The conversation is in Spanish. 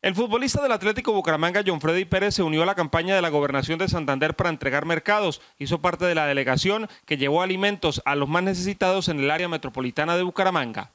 El futbolista del Atlético Bucaramanga, John Freddy Pérez, se unió a la campaña de la Gobernación de Santander para entregar mercados. Hizo parte de la delegación que llevó alimentos a los más necesitados en el área metropolitana de Bucaramanga.